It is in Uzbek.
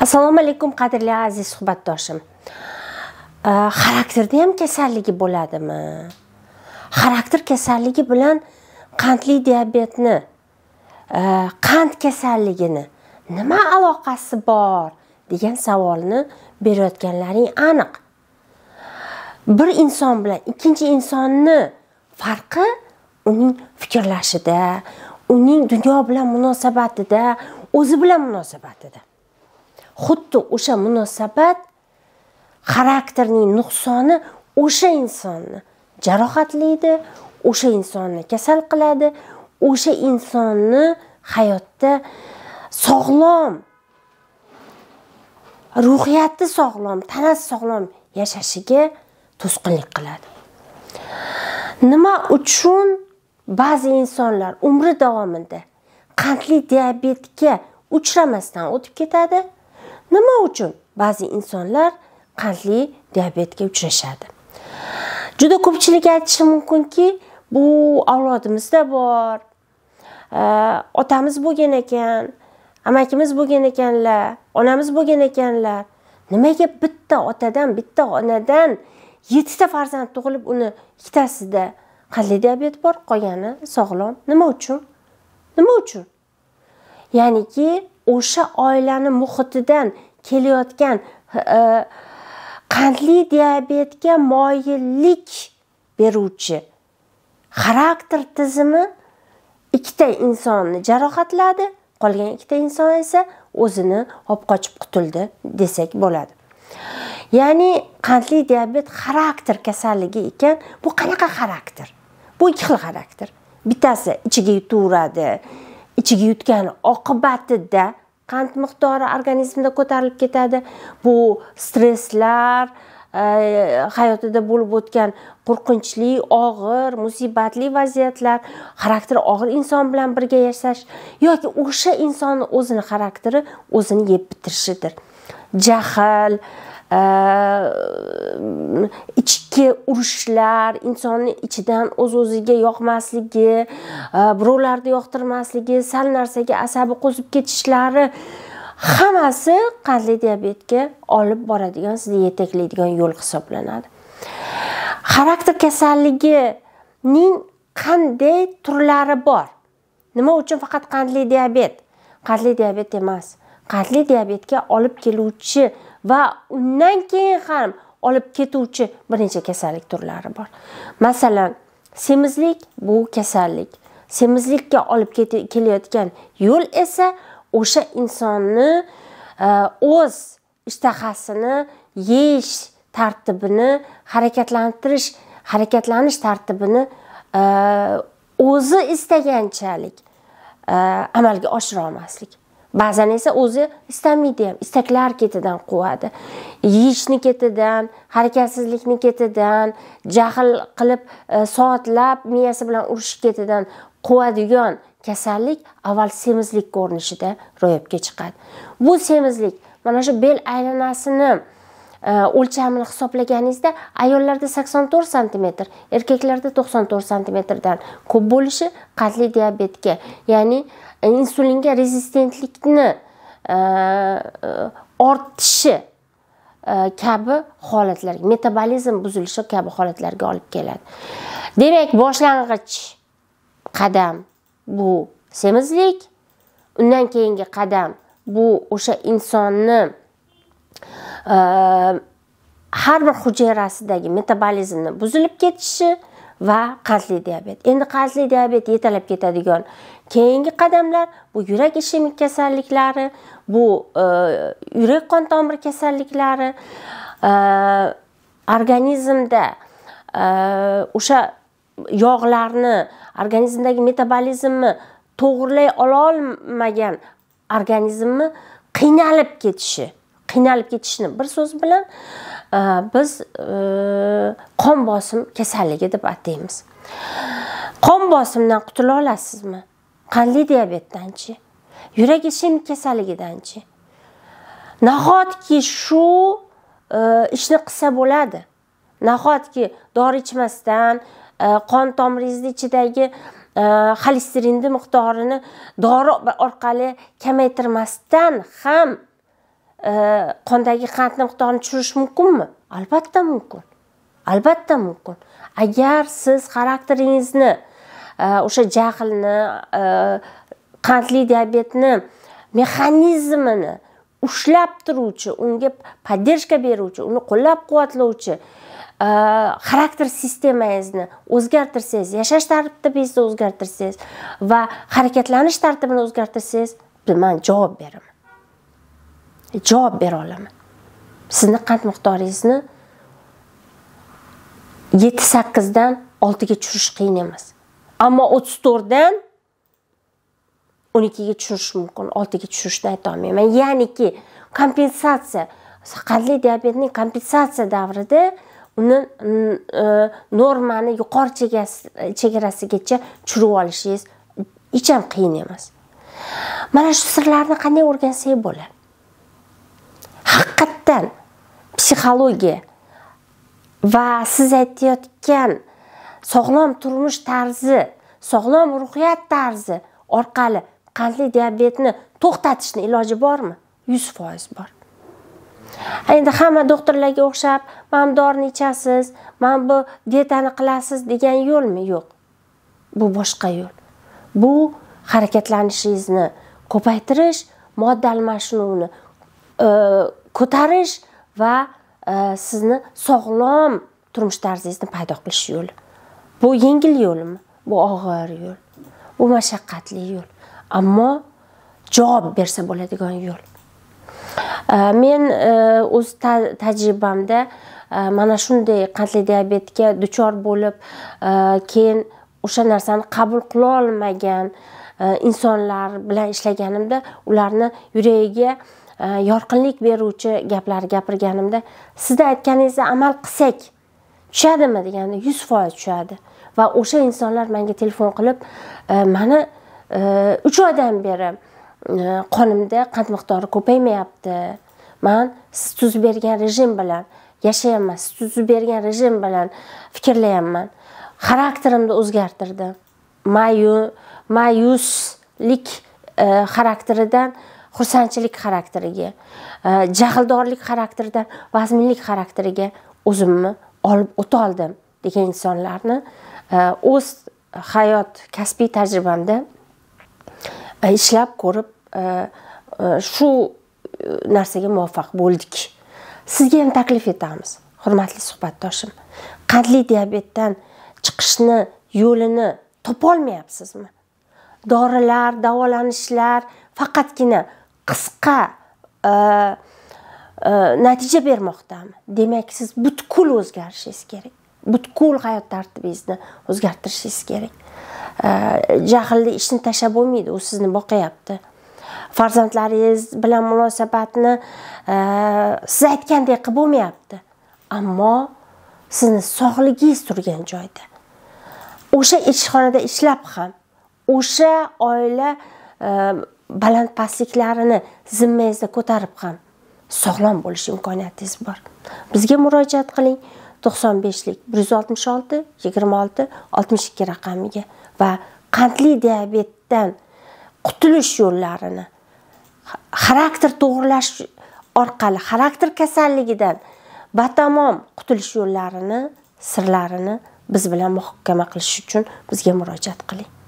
assalomu alaykum qadrli aziz suhbatdoshim xarakterda ham kasalligi bo'ladimi xarakter kasalligi bilan qandli diabetni qand kasalligini nima aloqasi bor degan savolni berayotganlaring aniq bir inson bilan ikkinchi insonni farqi uning fikrlashida uning dunyo bilan munosabatida o'zi bilan munosabatida xuddi o'sha munosabat xarakterning nuqsoni o'sha insonni jarohatlaydi o'sha insonni kasal qiladi o'sha insonni hayotda sog'lom ruhiyati sog'lom tanasi sog'lom yashashiga to'sqinlik qiladi nima uchun ba'zi insonlar umri davomida qandli diabetga uchramasdan o'tib ketadi nima uchun ba'zi insonlar qandli diabetga uchrashadi juda ko'pchilik aytishi mumkinki bu avlodimizda bor otamiz bo'lgan ekan amakimiz bo'lgan ekanlar onamiz bo'lgan ekanlar nimaga bitta otadan bitta onadan yettita farzand tug'ilib uni ikkitasida qandli diabet bor qolgani sog'lom nima uchun nima uchun ya'niki o'sha oilani muhitidan kelayotgan e, qandli diabetga moyillik beruvchi xarakter tizimi ikkita insonni jarohatladi qolgan ikkita inson esa o'zini olib qochib qutuldi desak bo'ladi ya'ni qandli diabet xarakter kasalligi ekan bu qanaqa xarakter bu ikki xil xarakter bittasi ichiga yutaveradi ichiga yutgani oqibatida qand miqdori organizmda ko'tarilib ketadi bu stresslar Э, hayotida bo'lib o'tgan qo'rqinchli og'ir musibatli vaziyatlar xarakteri og'ir inson bilan birga yashash yoki o'sha insonni o'zini xarakteri o'zini yeb bitirishidir jahl e, ichki urushlar insonni ichidan o'z o'ziga yoqmasligi e, birovlarni yoqtirmasligi sal narsaga asabi qo'zib ketishlari hammasi qandli diabetga olib boradigan sizni yetaklaydigan yo'l hisoblanadi xarakter kasalligining qanday turlari bor nima uchun faqat qandli diabet qandli diabet emas qandli diabetga olib keluvchi va undan keyin ham olib ketuvchi bir necha kasallik turlari bor masalan semizlik bu kasallik semizlikka olib kelayotgan yo'l esa o'sha insonni e, o'z ishtahasini yeyish tartibini harakatlantirish harakatlanish tartibini e, o'zi istaganchalik e, amalga oshira olmaslik ba'zan esa o'zi istamaydi ham istaklar ketidan quvadi yeyishni ketidan harakatsizlikni ketidan jahl qilib soatlab miyasi bilan urishish ketidan quvadigan kasallik avval semizlik ko'rinishida ro'yobga chiqadi bu semizlik mana shu bel aylanasini e, o'lchamini hisoblaganingizda ayollarda sakson to'rt santimetr erkaklarda to'qson to'rt santimetrdan ko'p bo'lishi qandli diabetga ya'ni insulinga rezistentlikni e, e, ortishi kabi holatlarga metabolizm buzilishi kabi holatlarga olib keladi demak boshlang'ich qadam bu semizlik undan keyingi qadam bu o'sha insonni e, har bir hujayrasidagi metabolizmni buzilib ketishi va qandli diabet endi qandli diabet yetalab ketadigan keyingi qadamlar bu yurak ishemik kasalliklari bu e, yurak qon tomir kasalliklari e, organizmda o'sha yog'larni organizmdagi metabolizmni to'g'irlay ololmagan organizmni qiynalib ketishi qiynalib ketishni bir so'z bilan e, biz e, qon bosim kasalligi deb ataymiz qon bosimdan qutula olasizmi qandli diabetdanchi yurak ishim kasalligidanchi nahotki shu e, ishni qilsa bo'ladi nahotki dori ichmasdan Э, qon tomiringizni ichidagi э, xolesterinni miqdorini dori orqali kamaytirmasdan ham э, qondagi qandni miqdorini tushirish mumkinmi albatta mumkin albatta mumkin agar siz xarakteringizni o'sha jahlni qandli diabetni mexanizmini ushlab turuvchi unga поддержка beruvchi uni qo'llab quvvatlovchi xarakter sistemangizni o'zgartirsangiz yashash tartibingizni o'zgartirsangiz va harakatlanish tartibini o'zgartirsangiz man javob beraman javob bera olaman sizni qand miqdoringizni yetti sakkizdan oltiga tushirish qiyin emas ammo o'ttiz to'rtdan o'n ikkiga tushirish mumkin oltiga tushirishni aytolmayman ya'niki kompensatsiya qandli diabetning kompensatsiya davrida uni e, normani yuqori chegarasigacha tushirib olishingiz hech ham qiyin emas mana shu sirlarni qanday o'rgansak bo'ladi haqiqatdan psixologiya va siz aytayotgan sog'lom turmush tarzi sog'lom ruhiyat tarzi orqali qandli diabetni to'xtatishni iloji bormi yuz foiz bor endi hamma doktorlarga o'xshab mana bu dorini ichasiz mana bu dietani qilasiz degan yo'lmi yo'q bu boshqa yo'l bu harakatlanishingizni ko'paytirish modda almashinuvini e, ko'tarish va e, sizni sog'lom turmush tarzingizni paydo qilish yo'li bu yengil yo'lmi bu og'ir yo'l bu mashaqqatli yo'l ammo javob bersa bo'ladigan yo'l men э, э, o'z tajribamda э, mana shunday qandli diabetga duchor bo'lib keyin o'sha narsani qabul qila olmagan e, insonlar bilan ishlaganimda ularni yuragiga e, yorqinlik beruvchi gaplar gapirganimda sizni aytganingizni amal qilsak tushadimi deganda yuz foiz tushadi va o'sha insonlar menga telefon qilib e, mani uch oydan beri Э, qonimda qand miqdori ko'paymayapti man siz tuzib bergan rejim bilan yashayapman siz tuzib bergan rejim bilan fikrlayapman xarakterimni o'zgartirdim mayu mayuslik e, xarakteridan xursandchilik xarakteriga e, jahldorlik xarakteridan vazminlik xarakteriga o'zimni olib oldim degan insonlarni e, o'z hayot kasbiy tajribamda Э, ishlab ko'rib e, e, shu e, narsaga muvaffaq bo'ldik sizga ham taklif etamiz hurmatli suhbatdoshim qandli diabetdan chiqishni yo'lini topolmayapsizmi dorilar davolanishlar faqatgina qisqa natija bermoqdami demak siz butkul o'zgarishingiz kerak butkul hayot tartibingizni o'zgartirishingiz kerak jahlli ishni tashlab bo'lmaydi u sizni boqyapti farzandlaringiz bilan munosabatni e, siz aytgandek qilib bo'lmayapti ammo sizni sog'ligingiz turgan joyda o'sha ishxonada ishlab ham o'sha oila e, baland pastliklarini zimmangizda ko'tarib ham sog'lom bo'lish imkoniyatingiz bor bizga murojaat qiling to'qson beshlik bir yuz oltmish olti yigirma olti oltmish ikki raqamiga va qandli diabetdan qutulish yo'llarini xarakter to'g'irlash orqali xarakter kasalligidan batamom qutulish yo'llarini sirlarini biz bilan muhokama qilish uchun bizga murojaat qiling